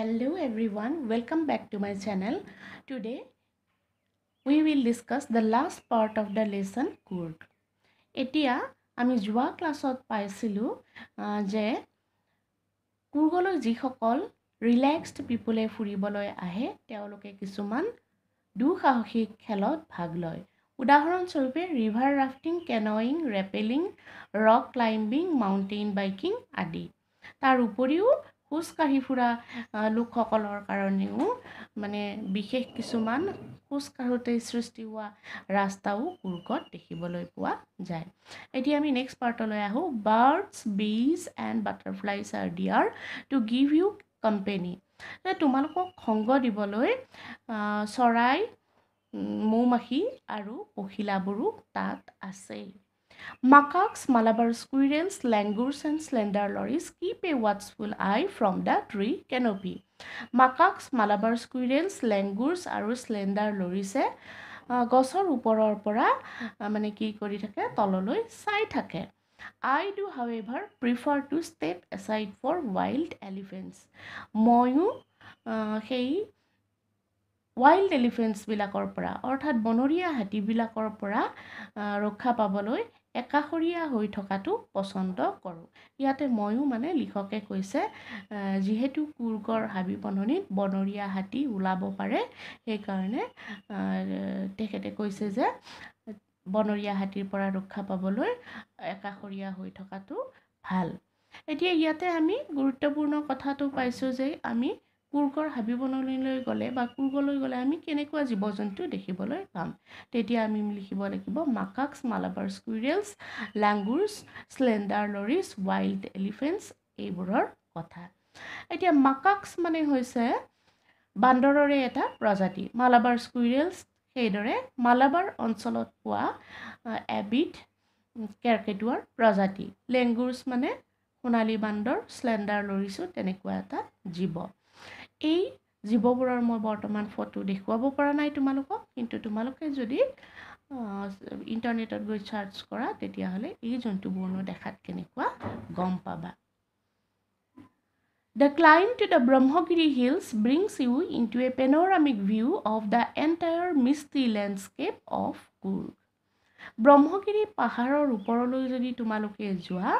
hello everyone welcome back to my channel today we will discuss the last part of the lesson could etia ami jua class ot paisilu je kurgolo ji sokol relaxed people e furiboloi ahe teoloke kisuman du khahoki khelot bhagloi উদাহরণ স্বরূপে river rafting canoeing rappelling rock climbing mountain biking আদি তার উপরেও খোজকাঢ়ি ফুৰা লোকসকলৰ কাৰণেও মানে বিশেষ কিছুমান খোজকাঢ়োতেই সৃষ্টি হোৱা ৰাস্তাও কুৰ্কট দেখিবলৈ পোৱা যায় এতিয়া আমি নেক্সট পাৰ্টলৈ আহোঁ birds bees and butterflies are there to give you company তোমালোকক সংগ দিবলৈ চৰাই মৌ মাখি আৰু পখিলাবোৰো তাত আছেই macaques Malabar squirrels langurs and slender lorises keep a watchful eye from the tree canopy macaques Malabar squirrels langurs আৰু স্লেণ্ডাৰ লৰিছে গছৰ ওপৰৰ পৰা মানে কি কৰি থাকে তললৈ চাই থাকে I do however prefer to step aside for wild elephants ময়ো সেই ৱাইল্ড এলিফেণ্টছবিলাকৰ পৰা অৰ্থাৎ বনৰীয়া হাতীবিলাকৰ পৰা ৰক্ষা পাবলৈ একাষৰীয়া হৈ থকাটো পচন্দ কৰোঁ ইয়াতে ময়ো মানে লিখকে কৈছে যিহেতু কুৰ্গৰ হাবি বননিত বনৰীয়া হাতী ওলাব পাৰে সেইকাৰণে তেখেতে কৈছে যে বনৰীয়া হাতীৰ পৰা ৰক্ষা পাবলৈ একাষৰীয়া হৈ থকাটো ভাল এতিয়া ইয়াতে আমি গুৰুত্বপূৰ্ণ কথাটো পাইছোঁ যে আমি কুৰ্গৰ হাবি বনলৈ গ'লে বা কুৰ্গলৈ গ'লে আমি কেনেকুৱা জীৱ জন্তু দেখিবলৈ পাম তেতিয়া আমি লিখিব লাগিব macaques Malabar squirrels langurs slender lorises wild elephants এইবোৰৰ কথা এতিয়া মাকাক্স মানে হৈছে বান্দৰৰে এটা প্ৰজাতি মালাবাৰ স্কুইৰেলছ সেইদৰে মালাবাৰ অঞ্চলত পোৱা এবিধ কেৰ্কেটুৱাৰ প্ৰজাতি লেংগুৰ্চ মানে সোণালী বান্দৰ শ্লেণ্ডাৰ লৰিছো তেনেকুৱা এটা জীৱ এই জীৱবোৰৰ মই বৰ্তমান ফটো দেখুৱাব পৰা নাই তোমালোকক কিন্তু তোমালোকে যদি ইণ্টাৰনেটত গৈ চাৰ্চ কৰা তেতিয়াহ'লে এই জন্তুবোৰনো দেখাত কেনেকুৱা গম পাবা the climb to the Brahmagiri hills brings you into a panoramic view of the entire misty landscape of Coorg ব্ৰহ্মগিৰি পাহাৰৰ ওপৰলৈ যদি তোমালোকে যোৱা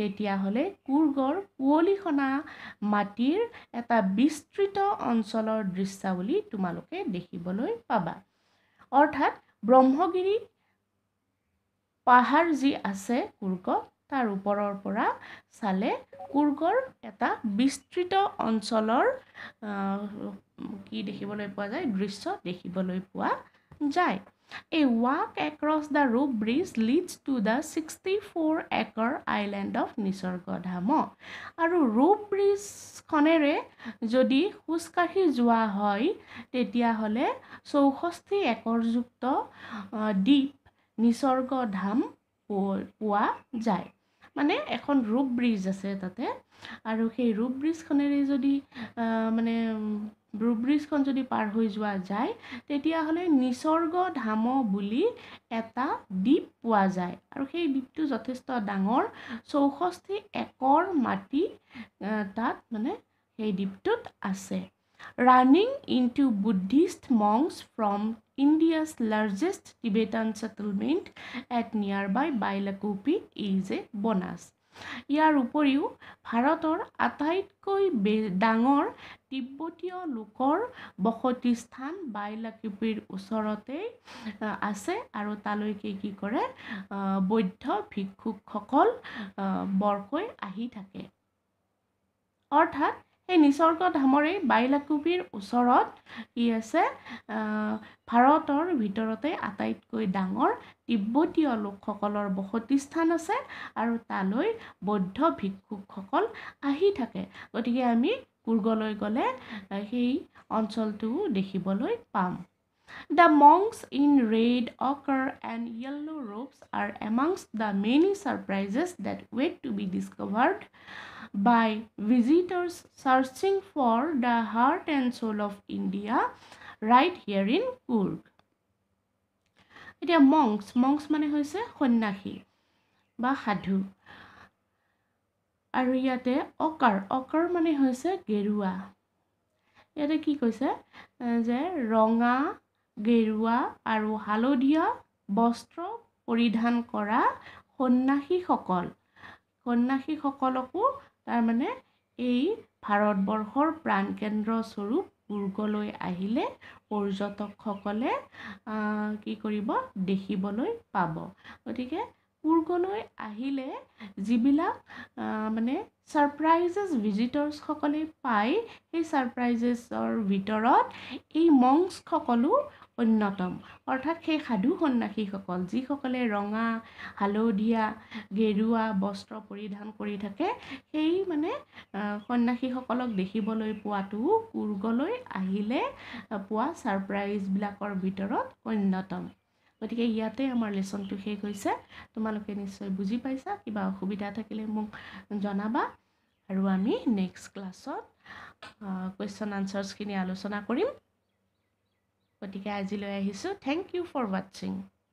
তেতিয়াহ'লে কুৰ্গৰ কুঁৱলিখনা মাটিৰ এটা বিস্তৃত অঞ্চলৰ দৃশ্যাৱলী তোমালোকে দেখিবলৈ পাবা অৰ্থাৎ ব্ৰহ্মগিৰি পাহাৰ যি আছে কুৰ্গ তাৰ ওপৰৰ পৰা চালে কুৰ্গৰ এটা বিস্তৃত অঞ্চলৰ কি দেখিবলৈ পোৱা যায় দৃশ্য দেখিবলৈ পোৱা যায় A walk across the roof bridge leads to the 64 acre island of Nisargadhamo. Aru roof bridge khonere jodi khuskahi jua hoy tetia hole 66 acre jukto deep Nisargadham pua jay. মানে এখন ৰূপ ব্ৰিজ আছে তাতে আৰু সেই ৰূপ ব্ৰিজখনেৰে যদি মানে ৰূপ ব্ৰিজখন যদি পাৰ হৈ যোৱা যায় তেতিয়াহ'লে নিচৰ্গ ধাম বুলি এটা দ্বীপ পোৱা যায় আৰু সেই দ্বীপটো যথেষ্ট ডাঙৰ চৌষষ্ঠি একৰ মাটি তাত মানে সেই দ্বীপটোত আছে running into Buddhist monks from India's largest Tibetan settlement at nearby Bailakupi is a bonus. ইয়াৰ উপৰিও ভাৰতৰ আটাইতকৈ ডাঙৰ তিব্বতীয় লোকৰ বসতি স্থান বাইলাকিপিৰ ওচৰতেই আছে আৰু তালৈকে কি কৰে বৌদ্ধ ভিক্ষুকসকল বৰকৈ আহি থাকে অৰ্থাৎ সেই নিচৰ্গ ধামৰ এই বাইলাকুবিৰ ওচৰত ই আছে ভাৰতৰ ভিতৰতে আটাইতকৈ ডাঙৰ তিব্বতীয় লোকসকলৰ বসতি স্থান আছে আৰু তালৈ বৌদ্ধ ভিক্ষুকসকল আহি থাকে গতিকে আমি কুৰ্গলৈ গ'লে সেই অঞ্চলটোও দেখিবলৈ পাম The monks in red, ochre, and yellow robes are amongst the many surprises that wait to be discovered by visitors searching for the heart and soul of India right here in Kurg. এতিয়া monks monks মানে হৈছে সন্ন্যাসী বা সাধু আৰু ইয়াতে অকাৰ অকাৰ মানে হৈছে গেৰুৱা ইয়াতে কি কৈছে যে ৰঙা গেৰুৱা আৰু হালধীয়া বস্ত্ৰ পৰিধান কৰা সন্যাসীসকল সন্যাসীসকলকো তাৰমানে এই ভাৰতবৰ্ষৰ প্ৰাণকেন্দ্ৰস্বৰূপ দুৰ্গলৈ আহিলে পৰ্যটকসকলে কি কৰিব দেখিবলৈ পাব গতিকে কুৰ্গলৈ আহিলে যিবিলাক মানে ছাৰপ্ৰাইজেছ ভিজিটৰ্ছসকলে পায় সেই ছাৰপ্ৰাইজেছৰ ভিতৰত এই মংছসকলো অন্যতম অৰ্থাৎ সেই সাধু সন্যাসীসকল যিসকলে ৰঙা হালধীয়া গেৰুৱা বস্ত্ৰ পৰিধান কৰি থাকে সেই মানে সন্যাসীসকলক দেখিবলৈ পোৱাটো কুৰ্গলৈ আহিলে পোৱা ছাৰপ্ৰাইজবিলাকৰ ভিতৰত অন্যতম গতিকে ইয়াতে আমাৰ লেচনটো শেষ হৈছে তোমালোকে নিশ্চয় বুজি পাইছা কিবা অসুবিধা থাকিলে মোক জনাবা আৰু আমি নেক্সট ক্লাছত কুৱেশ্যন আনচাৰ্ছখিনি আলোচনা কৰিম গতিকে আজিলৈ আহিছোঁ থেংক ইউ ফৰ ৱাটছিং